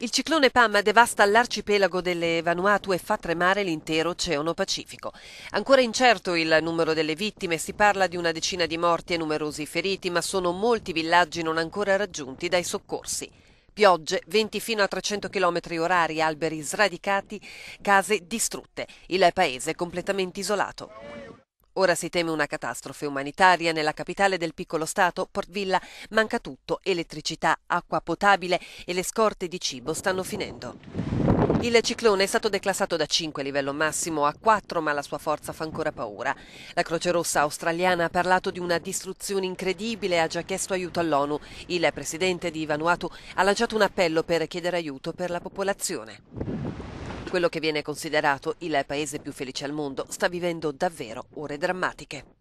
Il ciclone Pam devasta l'arcipelago delle Vanuatu e fa tremare l'intero Oceano Pacifico. Ancora incerto il numero delle vittime, si parla di una decina di morti e numerosi feriti, ma sono molti villaggi non ancora raggiunti dai soccorsi. Piogge, venti fino a 300 km orari, alberi sradicati, case distrutte. Il paese è completamente isolato. Ora si teme una catastrofe umanitaria nella capitale del piccolo stato, Port Villa. Manca tutto, elettricità, acqua potabile e le scorte di cibo stanno finendo. Il ciclone è stato declassato da 5 livello massimo a 4, ma la sua forza fa ancora paura. La Croce Rossa australiana ha parlato di una distruzione incredibile e ha già chiesto aiuto all'ONU. Il presidente di Vanuatu ha lanciato un appello per chiedere aiuto per la popolazione. Quello che viene considerato il paese più felice al mondo sta vivendo davvero ore drammatiche.